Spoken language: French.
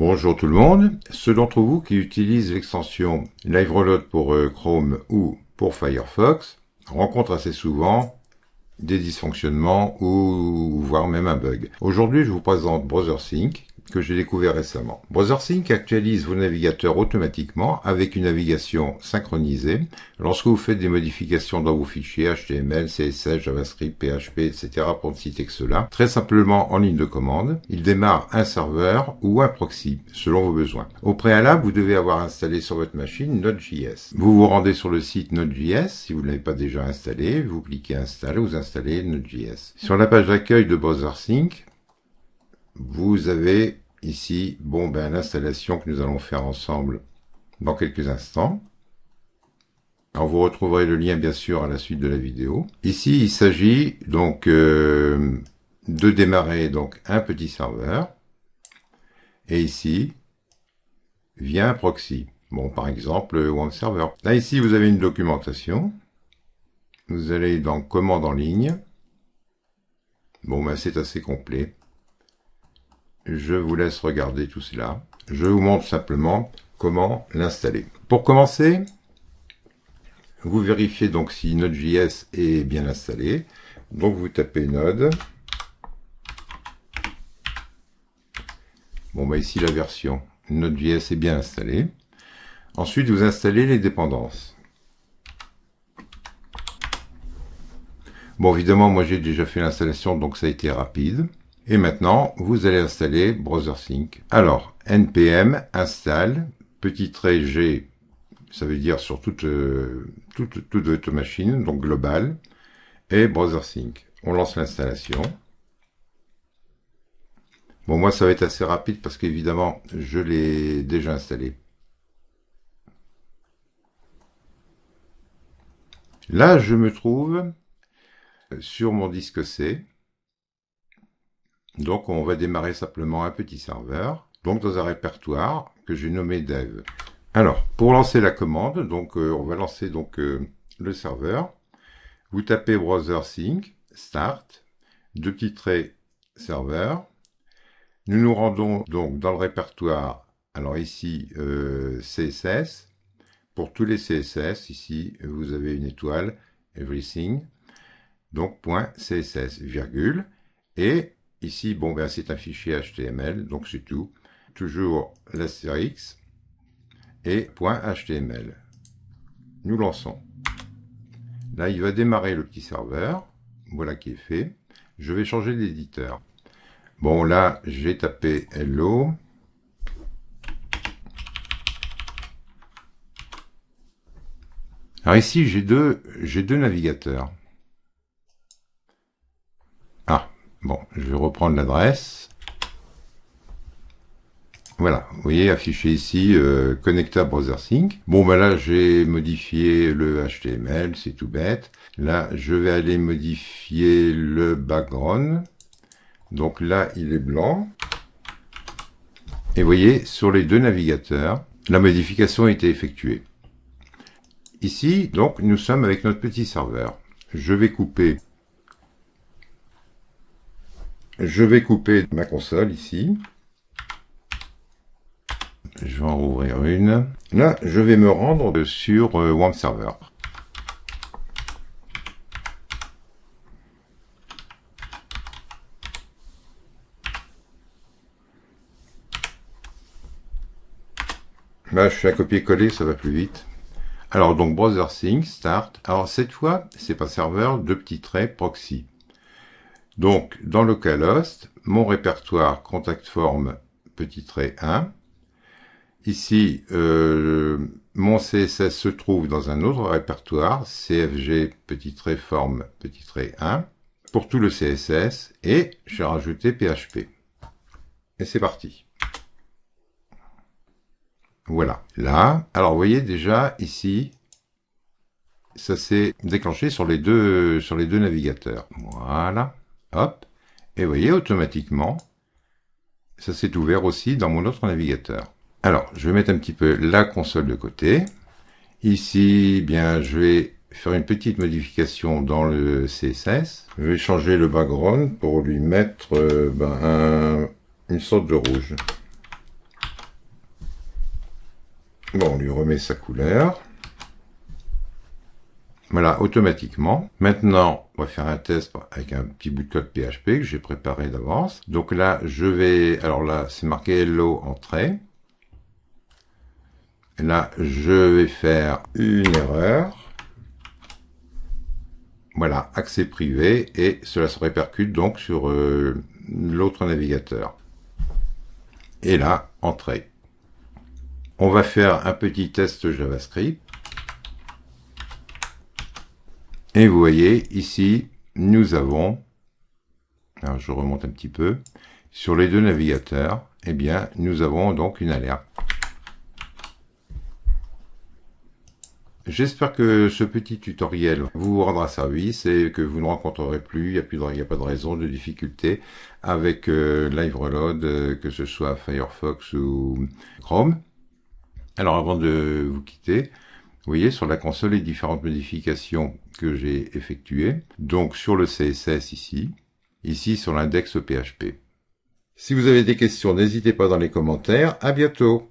Bonjour tout le monde. Ceux d'entre vous qui utilisent l'extension LiveReload pour euh, Chrome ou pour Firefox rencontrent assez souvent des dysfonctionnements ou voire même un bug. Aujourd'hui, je vous présente BrowserSync que j'ai découvert récemment. BrowserSync actualise vos navigateurs automatiquement avec une navigation synchronisée lorsque vous faites des modifications dans vos fichiers HTML, CSS, JavaScript, PHP, etc. pour ne citer que cela. Très simplement en ligne de commande, il démarre un serveur ou un proxy selon vos besoins. Au préalable, vous devez avoir installé sur votre machine Node.js. Vous vous rendez sur le site Node.js si vous ne l'avez pas déjà installé, vous cliquez installer, vous installez Node.js. Sur la page d'accueil de BrowserSync, vous avez ici bon, ben, l'installation que nous allons faire ensemble dans quelques instants. vous retrouverez le lien bien sûr à la suite de la vidéo. Ici, il s'agit donc euh, de démarrer donc un petit serveur. Et ici, via un proxy. Bon, par exemple, One Server. Là, ici, vous avez une documentation. Vous allez dans Commande en ligne. Bon, ben, c'est assez complet. Je vous laisse regarder tout cela. Je vous montre simplement comment l'installer. Pour commencer, vous vérifiez donc si Node.js est bien installé. Donc vous tapez Node. Bon, bah ici la version Node.js est bien installée. Ensuite, vous installez les dépendances. Bon, évidemment, moi j'ai déjà fait l'installation, donc ça a été rapide. Et maintenant, vous allez installer BrowserSync. Alors, npm install, petit trait G, ça veut dire sur toute, euh, toute, votre machine, donc global, et BrowserSync. On lance l'installation. Bon, moi, ça va être assez rapide parce qu'évidemment, je l'ai déjà installé. Là, je me trouve sur mon disque C. Donc on va démarrer simplement un petit serveur, donc dans un répertoire que j'ai nommé dev. Alors, pour lancer la commande, donc euh, on va lancer donc euh, le serveur. Vous tapez browser sync, start, deux petits traits, serveur. Nous nous rendons donc dans le répertoire, alors ici euh, CSS. Pour tous les CSS, ici vous avez une étoile, everything, donc .css, virgule. Et Ici, bon, ben, c'est un fichier HTML, donc c'est tout. Toujours l'astérix et .html. Nous lançons. Là, il va démarrer le petit serveur. Voilà qui est fait. Je vais changer d'éditeur. Bon, là, j'ai tapé Hello. Alors ici, j'ai deux navigateurs. Bon, je vais reprendre l'adresse. Voilà, vous voyez affiché ici euh, Browser Sync. Bon, ben là, j'ai modifié le HTML, c'est tout bête. Là, je vais aller modifier le background. Donc là, il est blanc. Et vous voyez, sur les deux navigateurs, la modification a été effectuée. Ici, donc, nous sommes avec notre petit serveur. Je vais couper je vais couper ma console ici. Je vais en rouvrir une. Là, je vais me rendre sur euh, One Server. Là, je fais un copier-coller, ça va plus vite. Alors, donc, browser sync, start. Alors, cette fois, c'est pas serveur, deux petits traits, proxy. Donc, dans le mon répertoire contact form petit trait 1. Ici, euh, mon CSS se trouve dans un autre répertoire, CFG petit trait form petit trait 1, pour tout le CSS, et j'ai rajouté PHP. Et c'est parti. Voilà, là, alors vous voyez déjà ici, ça s'est déclenché sur les deux, sur les deux navigateurs. Voilà hop, et voyez, automatiquement, ça s'est ouvert aussi dans mon autre navigateur. Alors, je vais mettre un petit peu la console de côté. Ici, bien, je vais faire une petite modification dans le CSS. Je vais changer le background pour lui mettre euh, ben, une sorte de rouge. Bon, on lui remet sa couleur. Voilà, automatiquement. Maintenant, on va faire un test avec un petit bout de code PHP que j'ai préparé d'avance. Donc là, je vais... Alors là, c'est marqué Hello Entrée. Et là, je vais faire une erreur. Voilà, accès privé. Et cela se répercute donc sur euh, l'autre navigateur. Et là, Entrée. On va faire un petit test JavaScript. Et vous voyez ici, nous avons, alors je remonte un petit peu, sur les deux navigateurs, eh bien, nous avons donc une alerte. J'espère que ce petit tutoriel vous rendra service et que vous ne rencontrerez plus, il n'y a, pas de raison de difficulté avec euh, Live Reload, euh, que ce soit Firefox ou Chrome. Alors avant de vous quitter, vous voyez sur la console les différentes modifications que j'ai effectuées. Donc sur le CSS ici, ici sur l'index PHP. Si vous avez des questions, n'hésitez pas dans les commentaires. À bientôt!